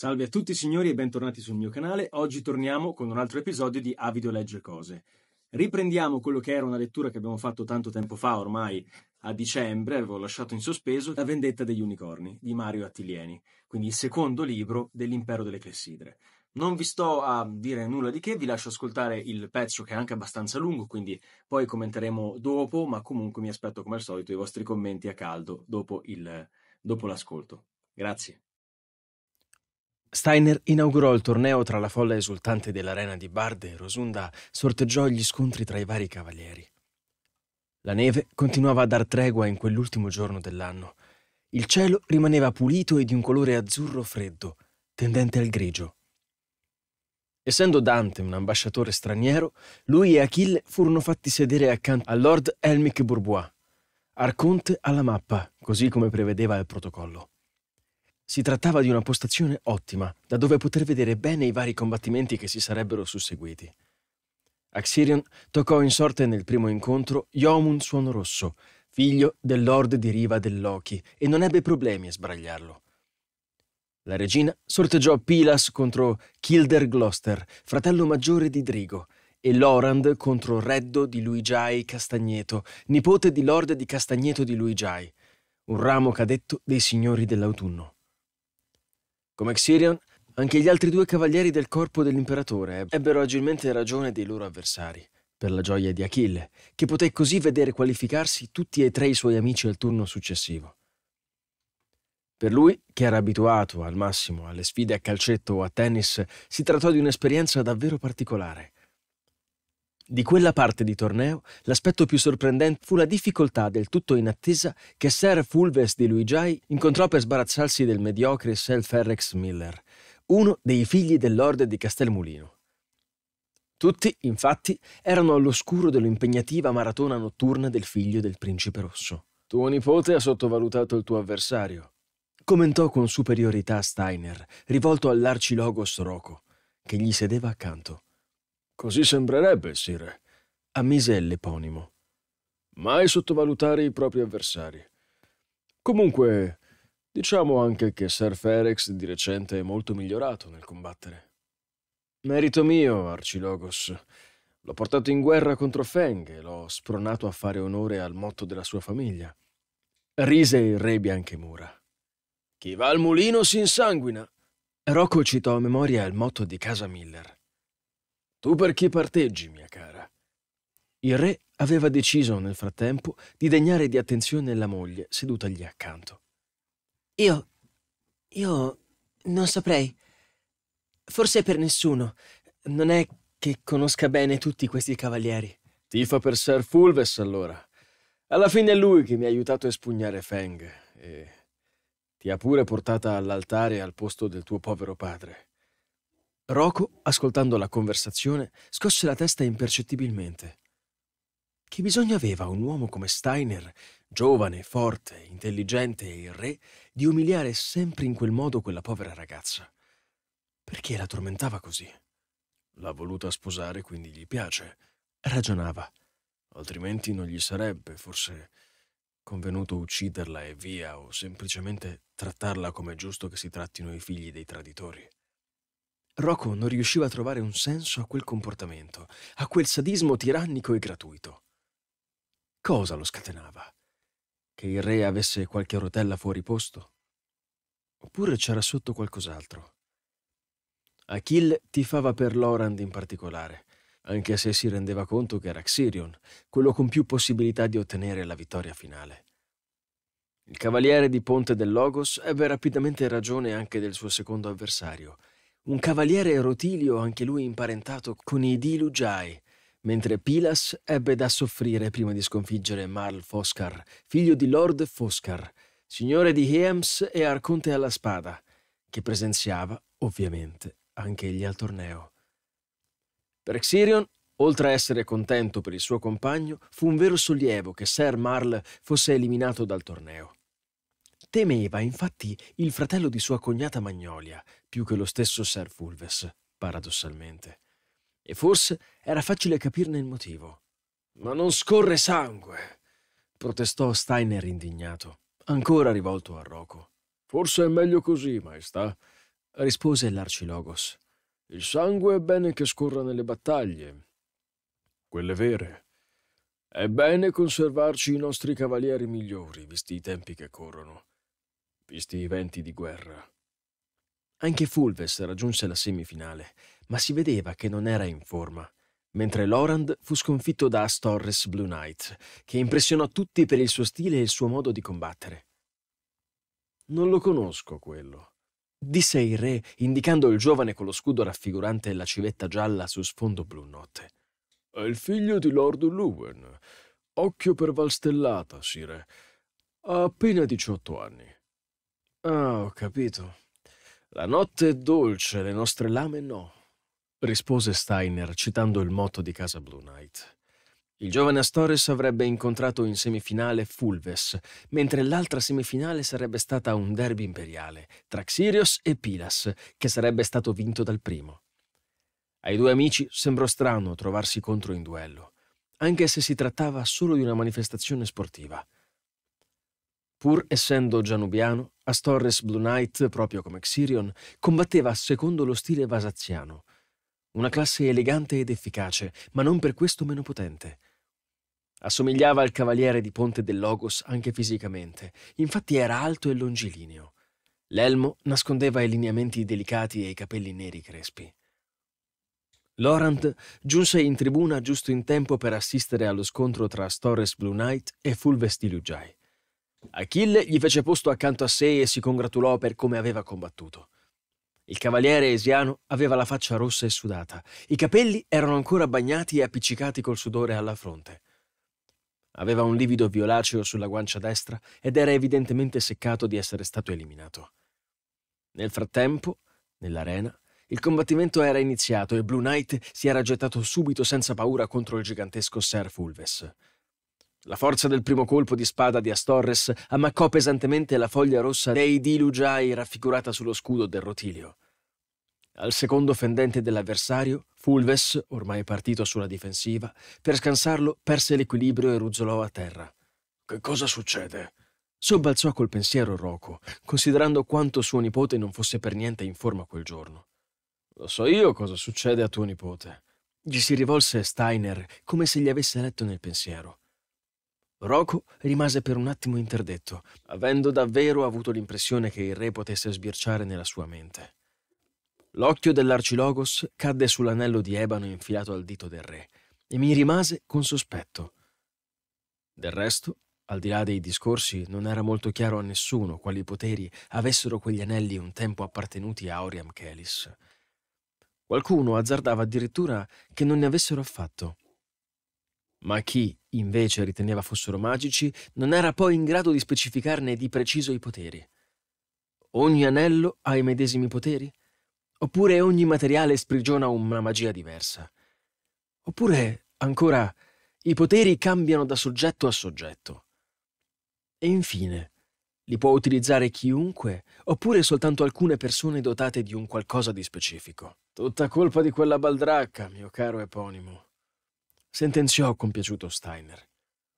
Salve a tutti signori e bentornati sul mio canale. Oggi torniamo con un altro episodio di Avido Legge Cose. Riprendiamo quello che era una lettura che abbiamo fatto tanto tempo fa, ormai a dicembre, avevo lasciato in sospeso, La vendetta degli unicorni di Mario Attilieni, quindi il secondo libro dell'Impero delle Clessidre. Non vi sto a dire nulla di che, vi lascio ascoltare il pezzo che è anche abbastanza lungo, quindi poi commenteremo dopo, ma comunque mi aspetto come al solito i vostri commenti a caldo dopo, il, dopo l'ascolto. Grazie. Steiner inaugurò il torneo tra la folla esultante dell'arena di Bard e Rosunda sorteggiò gli scontri tra i vari cavalieri. La neve continuava a dar tregua in quell'ultimo giorno dell'anno. Il cielo rimaneva pulito e di un colore azzurro freddo, tendente al grigio. Essendo Dante un ambasciatore straniero, lui e Achille furono fatti sedere accanto a Lord Elmic Bourbois, arconte alla mappa, così come prevedeva il protocollo. Si trattava di una postazione ottima, da dove poter vedere bene i vari combattimenti che si sarebbero susseguiti. Axirion toccò in sorte nel primo incontro Yomun Suono Rosso, figlio del Lord di Riva dell'Oki, e non ebbe problemi a sbragliarlo. La regina sorteggiò Pilas contro Kilder Gloster, fratello maggiore di Drigo, e Lorand contro Reddo di Luigiai Castagneto, nipote di Lord di Castagneto di Luigiai, un ramo cadetto dei signori dell'autunno. Come Xirion, anche gli altri due cavalieri del corpo dell'imperatore ebbero agilmente ragione dei loro avversari, per la gioia di Achille, che poté così vedere qualificarsi tutti e tre i suoi amici al turno successivo. Per lui, che era abituato al massimo alle sfide a calcetto o a tennis, si trattò di un'esperienza davvero particolare. Di quella parte di torneo, l'aspetto più sorprendente fu la difficoltà del tutto inattesa che Sir Fulves di Luigiai incontrò per sbarazzarsi del mediocre Self Rex Miller, uno dei figli dell'orde di Castelmulino. Tutti, infatti, erano all'oscuro dell'impegnativa maratona notturna del figlio del principe rosso. Tuo nipote ha sottovalutato il tuo avversario, commentò con superiorità Steiner, rivolto all'arcilogos Soroco, che gli sedeva accanto. Così sembrerebbe, sire, ammise l'eponimo. Mai sottovalutare i propri avversari. Comunque, diciamo anche che Sir Ferex di recente è molto migliorato nel combattere. Merito mio, Arcilogos. L'ho portato in guerra contro Feng e l'ho spronato a fare onore al motto della sua famiglia. Rise il re Bianchemura. Chi va al mulino si insanguina. Rocco citò a memoria il motto di casa Miller. Tu per chi parteggi, mia cara? Il re aveva deciso nel frattempo di degnare di attenzione la moglie sedutagli accanto. Io. io. non saprei. Forse per nessuno. Non è che conosca bene tutti questi cavalieri. Tifa per Sir Fulves, allora. Alla fine è lui che mi ha aiutato a espugnare Feng e ti ha pure portata all'altare al posto del tuo povero padre. Rocco, ascoltando la conversazione, scosse la testa impercettibilmente. Che bisogno aveva un uomo come Steiner, giovane, forte, intelligente e il re, di umiliare sempre in quel modo quella povera ragazza? Perché la tormentava così? L'ha voluta sposare, quindi gli piace, ragionava. Altrimenti non gli sarebbe, forse, convenuto ucciderla e via, o semplicemente trattarla come è giusto che si trattino i figli dei traditori. Rocco non riusciva a trovare un senso a quel comportamento, a quel sadismo tirannico e gratuito. Cosa lo scatenava? Che il re avesse qualche rotella fuori posto? Oppure c'era sotto qualcos'altro? Achille tifava per Lorand in particolare, anche se si rendeva conto che era Xirion, quello con più possibilità di ottenere la vittoria finale. Il cavaliere di Ponte del Logos ebbe rapidamente ragione anche del suo secondo avversario – un cavaliere rotilio anche lui imparentato con i Dilugiai, mentre Pilas ebbe da soffrire prima di sconfiggere Marl Foscar, figlio di Lord Foscar, signore di Heems e arconte alla spada, che presenziava, ovviamente, anche egli al torneo. Per Xirion, oltre a essere contento per il suo compagno, fu un vero sollievo che Sir Marl fosse eliminato dal torneo. Temeva infatti il fratello di sua cognata Magnolia più che lo stesso Ser Fulves, paradossalmente. E forse era facile capirne il motivo. Ma non scorre sangue, protestò Steiner indignato, ancora rivolto a Rocco. Forse è meglio così, maestà, rispose l'Arcilogos. Il sangue è bene che scorra nelle battaglie, quelle vere. È bene conservarci i nostri cavalieri migliori, visti i tempi che corrono visti i venti di guerra. Anche Fulves raggiunse la semifinale, ma si vedeva che non era in forma, mentre Lorand fu sconfitto da Astorres Blue Knight, che impressionò tutti per il suo stile e il suo modo di combattere. Non lo conosco quello, disse il re, indicando il giovane con lo scudo raffigurante la civetta gialla su sfondo blu notte. È il figlio di Lord Luwen. Occhio per Valstellata, sire. Ha appena 18 anni. Ah, ho capito. La notte è dolce, le nostre lame no, rispose Steiner citando il motto di Casa Blue Knight. Il giovane Astores avrebbe incontrato in semifinale Fulves, mentre l'altra semifinale sarebbe stata un derby imperiale tra Xirios e Pilas, che sarebbe stato vinto dal primo. Ai due amici sembrò strano trovarsi contro in duello, anche se si trattava solo di una manifestazione sportiva. Pur essendo gianubiano, Astorres Blue Knight, proprio come Xirion, combatteva secondo lo stile vasaziano. Una classe elegante ed efficace, ma non per questo meno potente. Assomigliava al cavaliere di Ponte del Logos anche fisicamente, infatti era alto e longilineo. L'elmo nascondeva i lineamenti delicati e i capelli neri crespi. Lorant giunse in tribuna giusto in tempo per assistere allo scontro tra Storres Blue Knight e Fulvesti Lugiai. Achille gli fece posto accanto a sé e si congratulò per come aveva combattuto. Il cavaliere Esiano aveva la faccia rossa e sudata, i capelli erano ancora bagnati e appiccicati col sudore alla fronte. Aveva un livido violaceo sulla guancia destra ed era evidentemente seccato di essere stato eliminato. Nel frattempo, nell'arena, il combattimento era iniziato e Blue Knight si era gettato subito senza paura contro il gigantesco Ser Fulves. La forza del primo colpo di spada di Astorres ammaccò pesantemente la foglia rossa dei dilugiai raffigurata sullo scudo del rotilio. Al secondo fendente dell'avversario, Fulves, ormai partito sulla difensiva, per scansarlo perse l'equilibrio e ruzzolò a terra. Che cosa succede? Sobbalzò col pensiero roco, considerando quanto suo nipote non fosse per niente in forma quel giorno. Lo so io cosa succede a tuo nipote. Gli si rivolse Steiner come se gli avesse letto nel pensiero. Roku rimase per un attimo interdetto, avendo davvero avuto l'impressione che il re potesse sbirciare nella sua mente. L'occhio dell'Arcilogos cadde sull'anello di ebano infilato al dito del re e mi rimase con sospetto. Del resto, al di là dei discorsi, non era molto chiaro a nessuno quali poteri avessero quegli anelli un tempo appartenuti a Oriam Kelis. Qualcuno azzardava addirittura che non ne avessero affatto ma chi invece riteneva fossero magici non era poi in grado di specificarne di preciso i poteri. Ogni anello ha i medesimi poteri? Oppure ogni materiale sprigiona una magia diversa? Oppure, ancora, i poteri cambiano da soggetto a soggetto? E infine, li può utilizzare chiunque oppure soltanto alcune persone dotate di un qualcosa di specifico? Tutta colpa di quella baldracca, mio caro eponimo sentenziò compiaciuto Steiner.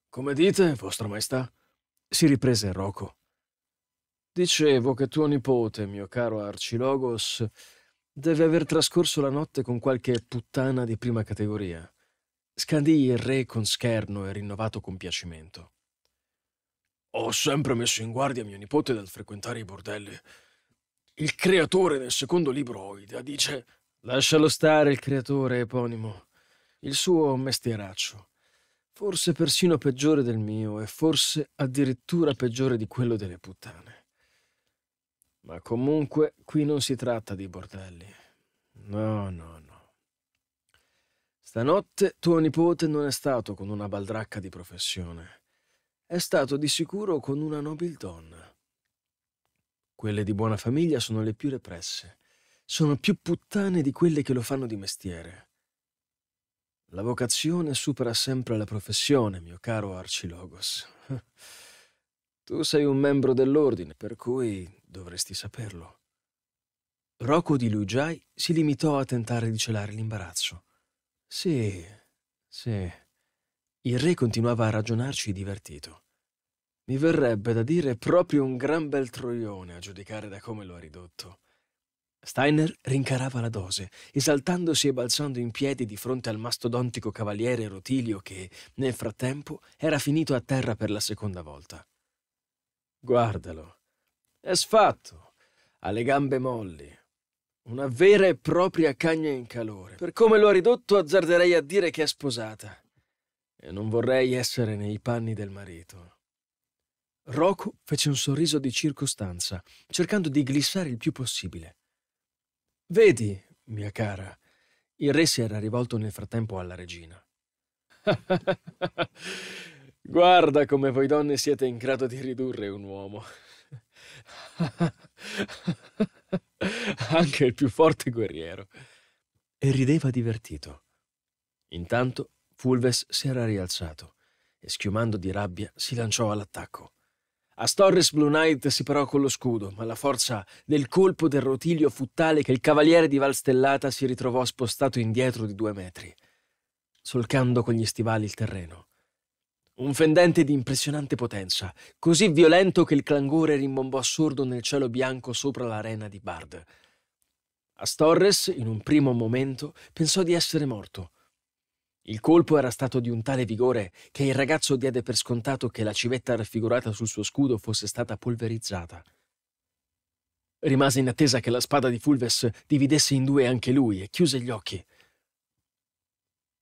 Come dite, Vostra Maestà? si riprese Rocco. Dicevo che tuo nipote, mio caro Arcilogos, deve aver trascorso la notte con qualche puttana di prima categoria. Scandì il re con scherno e rinnovato compiacimento. Ho sempre messo in guardia mio nipote dal frequentare i bordelli. Il creatore del secondo libro Oida dice... Lascialo stare il creatore eponimo il suo mestieraccio, forse persino peggiore del mio e forse addirittura peggiore di quello delle puttane. Ma comunque qui non si tratta di bordelli. No, no, no. Stanotte tuo nipote non è stato con una baldracca di professione. È stato di sicuro con una nobildonna. Quelle di buona famiglia sono le più represse. Sono più puttane di quelle che lo fanno di mestiere. La vocazione supera sempre la professione, mio caro Arcilogos. Tu sei un membro dell'ordine, per cui dovresti saperlo. Rocco di Lugiai si limitò a tentare di celare l'imbarazzo. Sì, sì. Il re continuava a ragionarci divertito. Mi verrebbe da dire proprio un gran bel troione a giudicare da come lo ha ridotto. Steiner rincarava la dose, esaltandosi e balzando in piedi di fronte al mastodontico cavaliere Rotilio che, nel frattempo, era finito a terra per la seconda volta. Guardalo. È sfatto. Ha le gambe molli. Una vera e propria cagna in calore. Per come lo ha ridotto, azzarderei a dire che è sposata. E non vorrei essere nei panni del marito. Rocco fece un sorriso di circostanza, cercando di glissare il più possibile. Vedi, mia cara, il re si era rivolto nel frattempo alla regina. Guarda come voi donne siete in grado di ridurre un uomo. Anche il più forte guerriero. E rideva divertito. Intanto Fulves si era rialzato e schiumando di rabbia si lanciò all'attacco. A Storres Blue Knight si parò con lo scudo, ma la forza del colpo del rotiglio fu tale che il cavaliere di Valstellata si ritrovò spostato indietro di due metri, solcando con gli stivali il terreno. Un fendente di impressionante potenza, così violento che il clangore rimbombò sordo nel cielo bianco sopra l'arena di Bard. A Storres, in un primo momento, pensò di essere morto. Il colpo era stato di un tale vigore che il ragazzo diede per scontato che la civetta raffigurata sul suo scudo fosse stata polverizzata. Rimase in attesa che la spada di Fulves dividesse in due anche lui e chiuse gli occhi.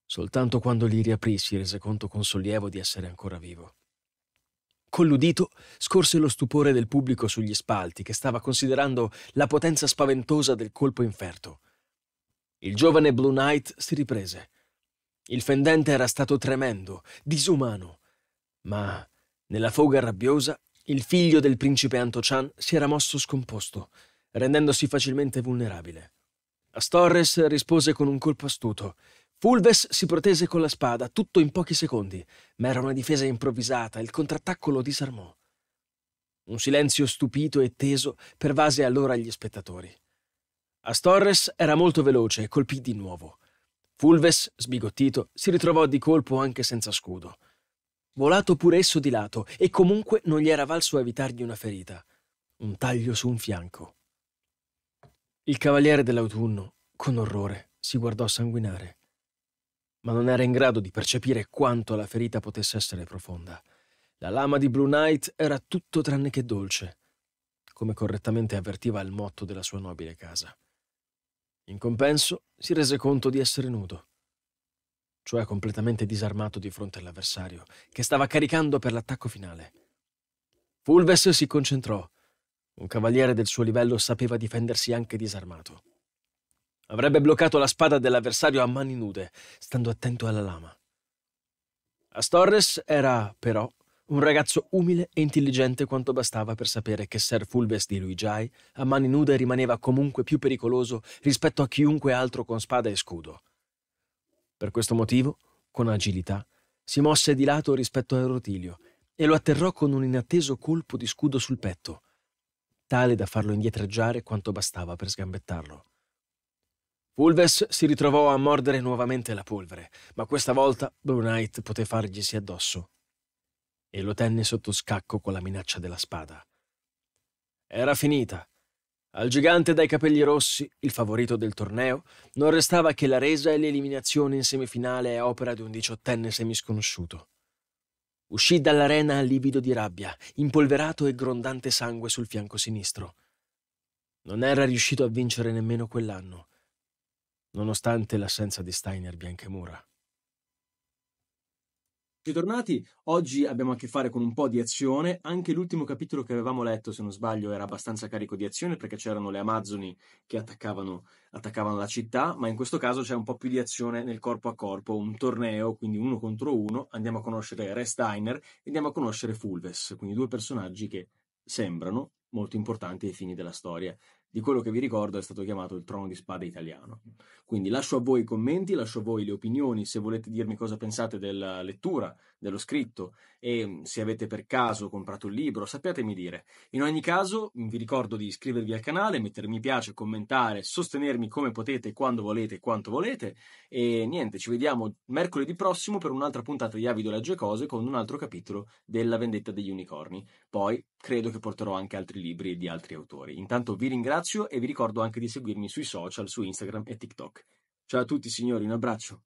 Soltanto quando li riaprì si rese conto con sollievo di essere ancora vivo. Con l'udito scorse lo stupore del pubblico sugli spalti, che stava considerando la potenza spaventosa del colpo inferto. Il giovane Blue Knight si riprese. Il fendente era stato tremendo, disumano, ma nella foga rabbiosa il figlio del principe Antocian si era mosso scomposto, rendendosi facilmente vulnerabile. Astorres rispose con un colpo astuto. Fulves si protese con la spada, tutto in pochi secondi, ma era una difesa improvvisata, il contrattacco lo disarmò. Un silenzio stupito e teso pervase allora gli spettatori. Astorres era molto veloce e colpì di nuovo. Fulves, sbigottito, si ritrovò di colpo anche senza scudo. Volato pure esso di lato, e comunque non gli era valso evitargli una ferita. Un taglio su un fianco. Il cavaliere dell'autunno, con orrore, si guardò sanguinare. Ma non era in grado di percepire quanto la ferita potesse essere profonda. La lama di Blue Knight era tutto tranne che dolce, come correttamente avvertiva il motto della sua nobile casa. In compenso, si rese conto di essere nudo, cioè completamente disarmato di fronte all'avversario, che stava caricando per l'attacco finale. Fulves si concentrò. Un cavaliere del suo livello sapeva difendersi anche disarmato. Avrebbe bloccato la spada dell'avversario a mani nude, stando attento alla lama. Astorres era, però, un ragazzo umile e intelligente quanto bastava per sapere che Ser Fulves di Luigiai a mani nude rimaneva comunque più pericoloso rispetto a chiunque altro con spada e scudo. Per questo motivo, con agilità, si mosse di lato rispetto a Rotilio e lo atterrò con un inatteso colpo di scudo sul petto, tale da farlo indietreggiare quanto bastava per sgambettarlo. Fulves si ritrovò a mordere nuovamente la polvere, ma questa volta Blue Knight poté fargisi addosso e lo tenne sotto scacco con la minaccia della spada. Era finita. Al gigante dai capelli rossi, il favorito del torneo, non restava che la resa e l'eliminazione in semifinale a opera di un diciottenne semisconosciuto. Uscì dall'arena livido di rabbia, impolverato e grondante sangue sul fianco sinistro. Non era riuscito a vincere nemmeno quell'anno, nonostante l'assenza di Steiner Bianchemura. Bentornati, Oggi abbiamo a che fare con un po' di azione. Anche l'ultimo capitolo che avevamo letto, se non sbaglio, era abbastanza carico di azione perché c'erano le Amazzoni che attaccavano, attaccavano la città, ma in questo caso c'è un po' più di azione nel corpo a corpo, un torneo, quindi uno contro uno. Andiamo a conoscere Re Steiner e andiamo a conoscere Fulves, quindi due personaggi che sembrano molto importanti ai fini della storia di quello che vi ricordo è stato chiamato il trono di spada italiano. Quindi lascio a voi i commenti, lascio a voi le opinioni, se volete dirmi cosa pensate della lettura dello scritto e mm, se avete per caso comprato il libro, sappiatemi dire. In ogni caso, mm, vi ricordo di iscrivervi al canale, mettermi piace, commentare, sostenermi come potete, quando volete, quanto volete e niente, ci vediamo mercoledì prossimo per un'altra puntata di Avido Legge Cose con un altro capitolo della vendetta degli unicorni. Poi credo che porterò anche altri libri di altri autori. Intanto vi ringrazio e vi ricordo anche di seguirmi sui social, su Instagram e TikTok. Ciao a tutti signori, un abbraccio.